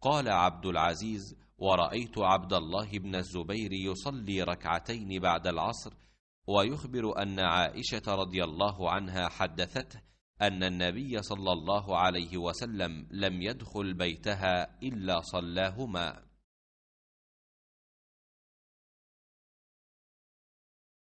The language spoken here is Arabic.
قال عبد العزيز ورأيت عبد الله بن الزبير يصلي ركعتين بعد العصر ويخبر أن عائشة رضي الله عنها حدثته أن النبي صلى الله عليه وسلم لم يدخل بيتها إلا صلاهما